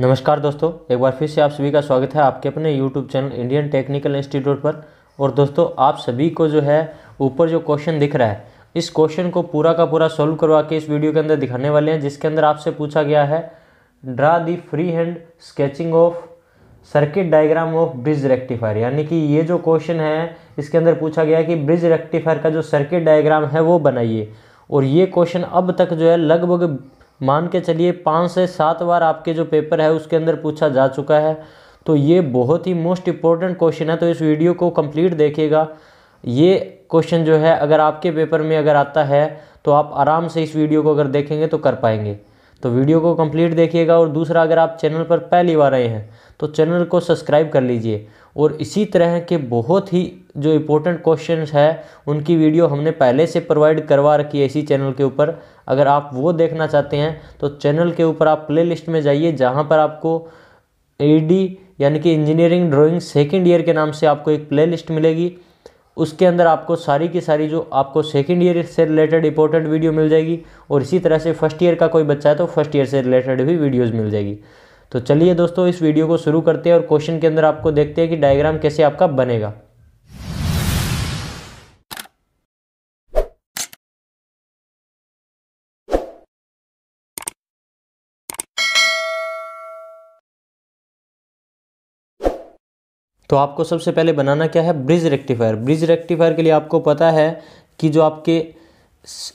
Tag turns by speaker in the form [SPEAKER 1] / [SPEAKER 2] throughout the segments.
[SPEAKER 1] नमस्कार दोस्तों एक बार फिर से आप सभी का स्वागत है आपके अपने YouTube channel Indian Technical Institute पर और दोस्तों आप सभी को जो है ऊपर जो क्वेश्चन दिख रहा है इस क्वेश्चन को पूरा का पूरा सॉल्व करवा के इस वीडियो के अंदर दिखाने वाले हैं जिसके अंदर आपसे पूछा गया है draw the free hand sketching of circuit diagram of bridge rectifier यानी कि ये जो क्वेश्चन है इसके अंदर पूछा गया है कि ब्रिज रेक्टिफायर का जो सर्किट डायग्राम है वो बनाइए और ये क्वेश्चन अब तक जो है लगभग मान के चलिए पाँच से सात बार आपके जो पेपर है उसके अंदर पूछा जा चुका है तो ये बहुत ही मोस्ट इम्पोर्टेंट क्वेश्चन है तो इस वीडियो को कंप्लीट देखिएगा ये क्वेश्चन जो है अगर आपके पेपर में अगर आता है तो आप आराम से इस वीडियो को अगर देखेंगे तो कर पाएंगे तो वीडियो को कंप्लीट देखिएगा और दूसरा अगर आप चैनल पर पहली बार आए हैं तो चैनल को सब्सक्राइब कर लीजिए और इसी तरह के बहुत ही जो इम्पोर्टेंट क्वेश्चन है उनकी वीडियो हमने पहले से प्रोवाइड करवा रखी है इसी चैनल के ऊपर अगर आप वो देखना चाहते हैं तो चैनल के ऊपर आप प्ले में जाइए जहाँ पर आपको ए यानी कि इंजीनियरिंग ड्राइंग सेकेंड ईयर के नाम से आपको एक प्लेलिस्ट मिलेगी उसके अंदर आपको सारी की सारी जो आपको सेकेंड ईयर से रिलेटेड इंपॉर्टेंट वीडियो मिल जाएगी और इसी तरह से फर्स्ट ईयर का कोई बच्चा है तो फर्स्ट ईयर से रिलेटेड भी वीडियोज़ मिल जाएगी तो चलिए दोस्तों इस वीडियो को शुरू करते हैं और क्वेश्चन के अंदर आपको देखते हैं कि डायग्राम कैसे आपका बनेगा तो आपको सबसे पहले बनाना क्या है ब्रिज रेक्टिफायर ब्रिज रेक्टिफायर के लिए आपको पता है कि जो आपके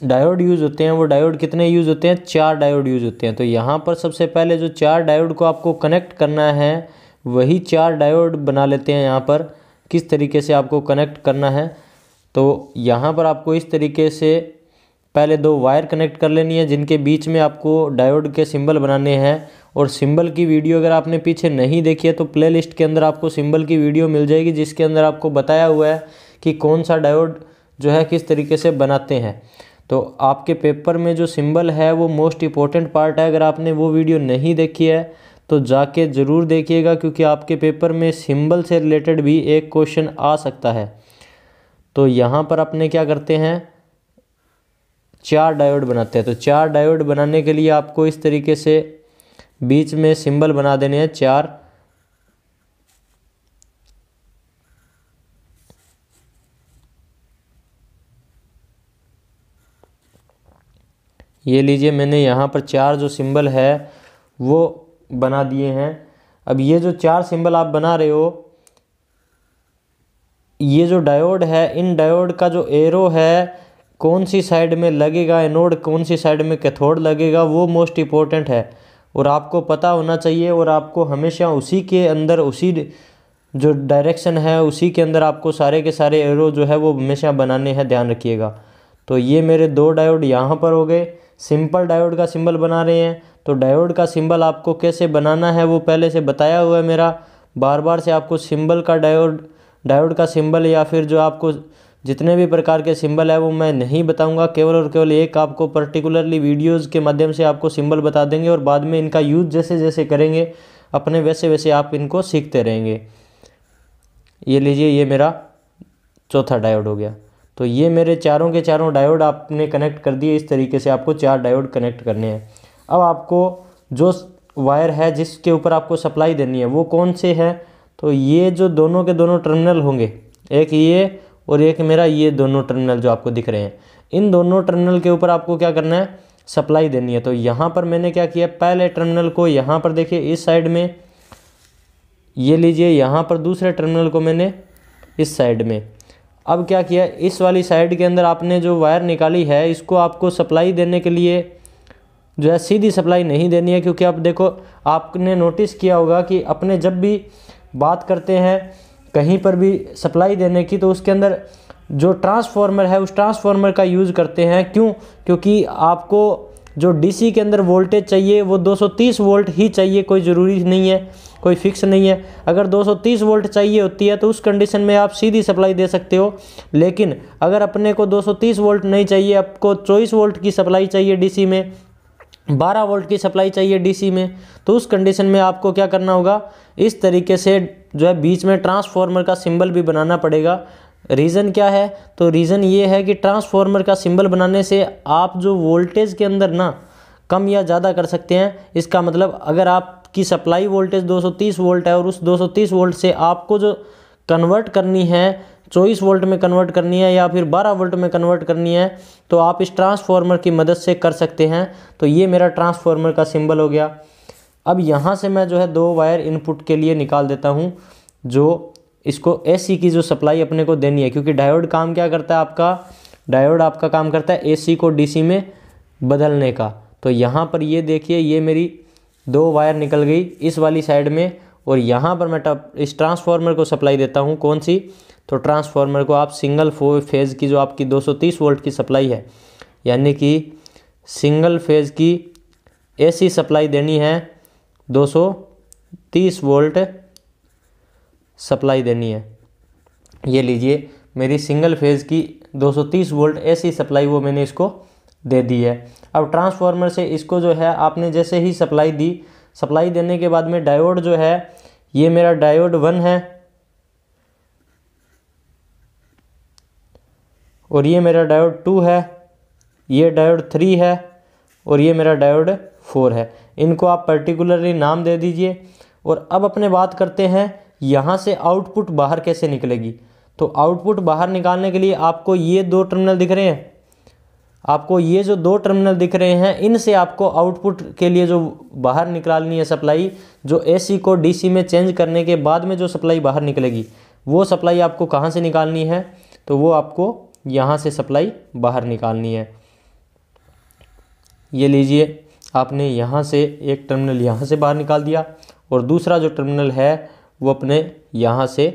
[SPEAKER 1] डायोड यूज़ होते हैं वो डायोड कितने यूज़ होते हैं चार डायोड यूज़ होते हैं तो यहाँ पर सबसे पहले जो चार डायोड को आपको कनेक्ट करना है वही चार डायोड बना लेते हैं यहाँ पर किस तरीके से आपको कनेक्ट करना है तो यहाँ पर आपको इस तरीके से पहले दो वायर कनेक्ट कर लेनी है जिनके बीच में आपको डायोड के सिंबल बनाने हैं और सिंबल की वीडियो अगर आपने पीछे नहीं देखी है तो प्लेलिस्ट के अंदर आपको सिंबल की वीडियो मिल जाएगी जिसके अंदर आपको बताया हुआ है कि कौन सा डायोड जो है किस तरीके से बनाते हैं तो आपके पेपर में जो सिंबल है वो मोस्ट इम्पॉर्टेंट पार्ट है अगर आपने वो वीडियो नहीं देखी है तो जाके ज़रूर देखिएगा क्योंकि आपके पेपर में सिंबल से रिलेटेड भी एक क्वेश्चन आ सकता है तो यहाँ पर अपने क्या करते हैं चार डायोड बनाते हैं तो चार डायोड बनाने के लिए आपको इस तरीके से बीच में सिंबल बना देने हैं चार ये लीजिए मैंने यहाँ पर चार जो सिंबल है वो बना दिए हैं अब ये जो चार सिंबल आप बना रहे हो ये जो डायोड है इन डायोड का जो एरो है कौन सी साइड में लगेगा एनोड कौन सी साइड में कैथोड लगेगा वो मोस्ट इम्पोर्टेंट है और आपको पता होना चाहिए और आपको हमेशा उसी के अंदर उसी जो डायरेक्शन है उसी के अंदर आपको सारे के सारे एरो जो है वो हमेशा बनाने हैं ध्यान रखिएगा तो ये मेरे दो डायोड यहाँ पर हो गए सिंपल डायोड का सिंबल बना रहे हैं तो डायोड का सिंबल आपको कैसे बनाना है वो पहले से बताया हुआ है मेरा बार बार से आपको सिंबल का डायोड डायोड का सिंबल या फिर जो आपको जितने भी प्रकार के सिंबल है वो मैं नहीं बताऊंगा केवल और केवल एक आपको पर्टिकुलरली वीडियोज़ के माध्यम से आपको सिंबल बता देंगे और बाद में इनका यूज जैसे जैसे करेंगे अपने वैसे वैसे आप इनको सीखते रहेंगे ये लीजिए ये मेरा चौथा डायोड हो गया तो ये मेरे चारों के चारों डायोड आपने कनेक्ट कर दिए इस तरीके से आपको चार डायोड कनेक्ट करने हैं अब आपको जो वायर है जिसके ऊपर आपको सप्लाई देनी है वो कौन से है तो ये जो दोनों के दोनों टर्मिनल होंगे एक ये और एक मेरा ये दोनों टर्मिनल जो आपको दिख रहे हैं इन दोनों टर्मिनल के ऊपर आपको क्या करना है सप्लाई देनी है तो यहाँ पर मैंने क्या किया पहले टर्मिनल को यहाँ पर देखिए इस साइड में ये लीजिए यहाँ पर दूसरे टर्मिनल को मैंने इस साइड में अब क्या किया इस वाली साइड के अंदर आपने जो वायर निकाली है इसको आपको सप्लाई देने के लिए जो है सीधी सप्लाई नहीं देनी है क्योंकि आप देखो आपने नोटिस किया होगा कि अपने जब भी बात करते हैं कहीं पर भी सप्लाई देने की तो उसके अंदर जो ट्रांसफार्मर है उस ट्रांसफार्मर का यूज़ करते हैं क्यों क्योंकि आपको जो डीसी के अंदर वोल्टेज चाहिए वो 230 वोल्ट ही चाहिए कोई ज़रूरी नहीं है कोई फिक्स नहीं है अगर 230 वोल्ट चाहिए होती है तो उस कंडीशन में आप सीधी सप्लाई दे सकते हो लेकिन अगर अपने को 230 वोल्ट नहीं चाहिए आपको चौबीस वोल्ट की सप्लाई चाहिए डीसी में 12 वोल्ट की सप्लाई चाहिए डीसी में तो उस कंडीशन में आपको क्या करना होगा इस तरीके से जो है बीच में ट्रांसफार्मर का सिम्बल भी बनाना पड़ेगा रीज़न क्या है तो रीज़न ये है कि ट्रांसफार्मर का सिंबल बनाने से आप जो वोल्टेज के अंदर ना कम या ज़्यादा कर सकते हैं इसका मतलब अगर आप की सप्लाई वोल्टेज 230 वोल्ट है और उस 230 वोल्ट से आपको जो कन्वर्ट करनी है चौबीस वोल्ट में कन्वर्ट करनी है या फिर 12 वोल्ट में कन्वर्ट करनी है तो आप इस ट्रांसफार्मर की मदद से कर सकते हैं तो ये मेरा ट्रांसफार्मर का सिंबल हो गया अब यहाँ से मैं जो है दो वायर इनपुट के लिए निकाल देता हूँ जो इसको एसी की जो सप्लाई अपने को देनी है क्योंकि डायोड काम क्या करता है आपका डायोड आपका काम करता है एसी को डीसी में बदलने का तो यहाँ पर ये देखिए ये मेरी दो वायर निकल गई इस वाली साइड में और यहाँ पर मैं इस ट्रांसफार्मर को सप्लाई देता हूँ कौन सी तो ट्रांसफार्मर को आप सिंगल फेज़ की जो आपकी 230 वोल्ट की सप्लाई है यानी कि सिंगल फेज़ की एसी सप्लाई देनी है 230 वोल्ट सप्लाई देनी है ये लीजिए मेरी सिंगल फेज़ की 230 वोल्ट एसी सप्लाई वो मैंने इसको दे दी है अब ट्रांसफार्मर से इसको जो है आपने जैसे ही सप्लाई दी सप्लाई देने के बाद में डायोड जो है ये मेरा डायोड वन है और ये मेरा डायोड टू है ये डायोड थ्री है और ये मेरा डायोड फोर है इनको आप पर्टिकुलरली नाम दे दीजिए और अब अपने बात करते हैं यहाँ से आउटपुट बाहर कैसे निकलेगी तो आउटपुट बाहर निकालने के लिए आपको ये दो टर्मिनल दिख रहे हैं आपको ये जो दो टर्मिनल दिख रहे हैं इनसे आपको आउटपुट के लिए जो बाहर निकालनी है सप्लाई जो एसी को डीसी में चेंज करने के बाद में जो सप्लाई बाहर निकलेगी वो सप्लाई आपको कहाँ से निकालनी है तो वो आपको यहाँ से सप्लाई बाहर निकालनी है ये लीजिए आपने यहाँ से एक टर्मिनल यहाँ से बाहर निकाल दिया और दूसरा जो टर्मिनल है वो अपने यहाँ से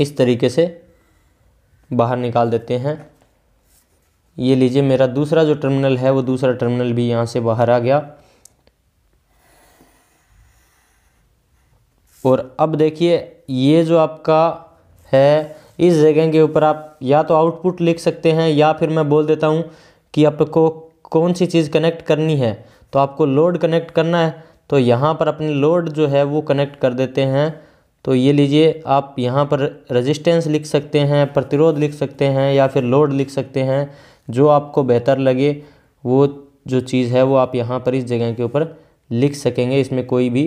[SPEAKER 1] इस तरीके से बाहर निकाल देते हैं ये लीजिए मेरा दूसरा जो टर्मिनल है वो दूसरा टर्मिनल भी यहाँ से बाहर आ गया और अब देखिए ये जो आपका है इस जगह के ऊपर आप या तो आउटपुट लिख सकते हैं या फिर मैं बोल देता हूँ कि आपको कौन सी चीज़ कनेक्ट करनी है तो आपको लोड कनेक्ट करना है तो यहाँ पर अपने लोड जो है वो कनेक्ट कर देते हैं तो ये लीजिए आप यहाँ पर रेजिस्टेंस लिख सकते हैं प्रतिरोध लिख सकते हैं या फिर लोड लिख सकते हैं जो आपको बेहतर लगे वो जो चीज़ है वो आप यहाँ पर इस जगह के ऊपर लिख सकेंगे इसमें कोई भी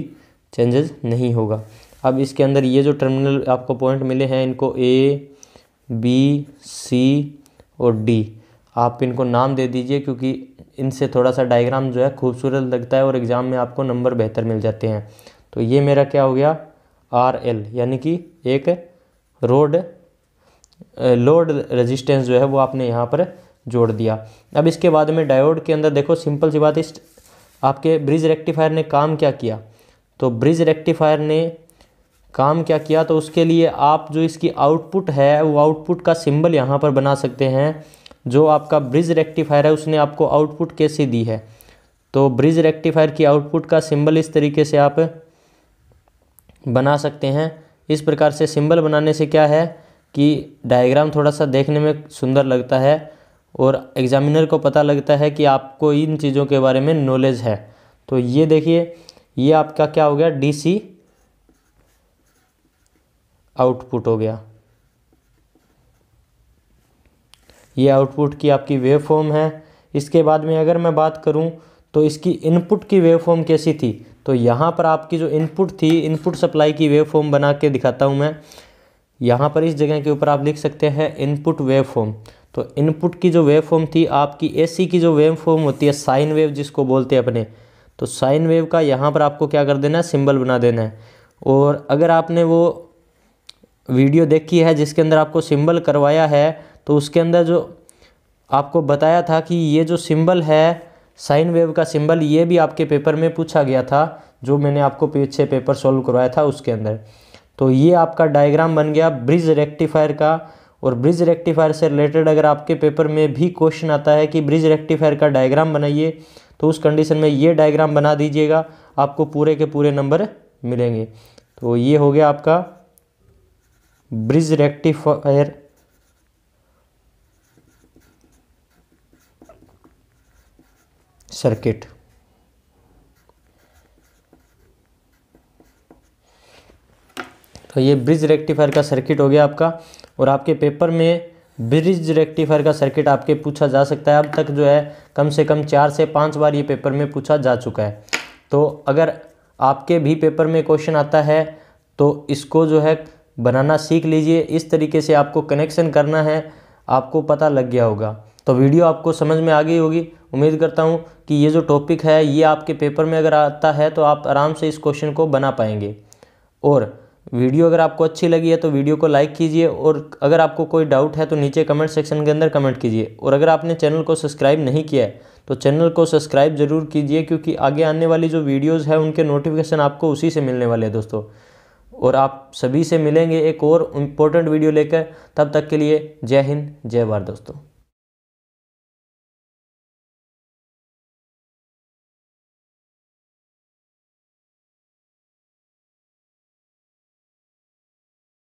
[SPEAKER 1] चेंजेस नहीं होगा अब इसके अंदर ये जो टर्मिनल आपको पॉइंट मिले हैं इनको ए बी सी और डी आप इनको नाम दे दीजिए क्योंकि इनसे थोड़ा सा डायग्राम जो है खूबसूरत लगता है और एग्ज़ाम में आपको नंबर बेहतर मिल जाते हैं तो ये मेरा क्या हो गया आर एल यानी कि एक रोड लोड रेजिस्टेंस जो है वो आपने यहाँ पर जोड़ दिया अब इसके बाद में डायोड के अंदर देखो सिंपल सी बात इस आपके ब्रिज रेक्टिफायर ने काम क्या किया तो ब्रिज रेक्टिफायर ने काम क्या किया तो उसके लिए आप जो इसकी आउटपुट है वो आउटपुट का सिंबल यहाँ पर बना सकते हैं जो आपका ब्रिज रेक्टिफायर है उसने आपको आउटपुट कैसे दी है तो ब्रिज रेक्टिफायर की आउटपुट का सिंबल इस तरीके से आप बना सकते हैं इस प्रकार से सिंबल बनाने से क्या है कि डायग्राम थोड़ा सा देखने में सुंदर लगता है और एग्ज़ामिनर को पता लगता है कि आपको इन चीज़ों के बारे में नॉलेज है तो ये देखिए ये आपका क्या हो गया डीसी आउटपुट हो गया ये आउटपुट की आपकी वेव फॉर्म है इसके बाद में अगर मैं बात करूं तो इसकी इनपुट की वेव फॉर्म कैसी थी तो यहाँ पर आपकी जो इनपुट थी इनपुट सप्लाई की वेव फॉर्म बना के दिखाता हूँ मैं यहाँ पर इस जगह के ऊपर आप लिख सकते हैं इनपुट वेव फॉर्म तो इनपुट की जो वेव फॉर्म थी आपकी एसी की जो वेव फॉर्म होती है साइन वेव जिसको बोलते हैं अपने तो साइन वेव का यहाँ पर आपको क्या कर देना है सिंबल बना देना है और अगर आपने वो वीडियो देखी है जिसके अंदर आपको सिंबल करवाया है तो उसके अंदर जो आपको बताया था कि ये जो सिंबल है साइन वेव का सिंबल ये भी आपके पेपर में पूछा गया था जो मैंने आपको पीछे पेपर सॉल्व करवाया था उसके अंदर तो ये आपका डायग्राम बन गया ब्रिज रेक्टिफायर का और ब्रिज रेक्टिफायर से रिलेटेड अगर आपके पेपर में भी क्वेश्चन आता है कि ब्रिज रेक्टिफायर का डायग्राम बनाइए तो उस कंडीशन में ये डायग्राम बना दीजिएगा आपको पूरे के पूरे नंबर मिलेंगे तो ये हो गया आपका ब्रिज रेक्टिफायर सर्किट तो ये ब्रिज रेक्टिफायर का सर्किट हो गया आपका और आपके पेपर में ब्रिज रेक्टिफायर का सर्किट आपके पूछा जा सकता है अब तक जो है कम से कम चार से पाँच बार ये पेपर में पूछा जा चुका है तो अगर आपके भी पेपर में क्वेश्चन आता है तो इसको जो है बनाना सीख लीजिए इस तरीके से आपको कनेक्शन करना है आपको पता लग गया होगा तो वीडियो आपको समझ में आ गई होगी उम्मीद करता हूँ कि ये जो टॉपिक है ये आपके पेपर में अगर आता है तो आप आराम से इस क्वेश्चन को बना पाएंगे और वीडियो अगर आपको अच्छी लगी है तो वीडियो को लाइक कीजिए और अगर आपको कोई डाउट है तो नीचे कमेंट सेक्शन के अंदर कमेंट कीजिए और अगर आपने चैनल को सब्सक्राइब नहीं किया है तो चैनल को सब्सक्राइब ज़रूर कीजिए क्योंकि आगे आने वाली जो वीडियोज़ हैं उनके नोटिफिकेशन आपको उसी से मिलने वाले हैं दोस्तों और आप सभी से मिलेंगे एक और इम्पोर्टेंट वीडियो लेकर तब तक के लिए जय हिंद जय भारत दोस्तों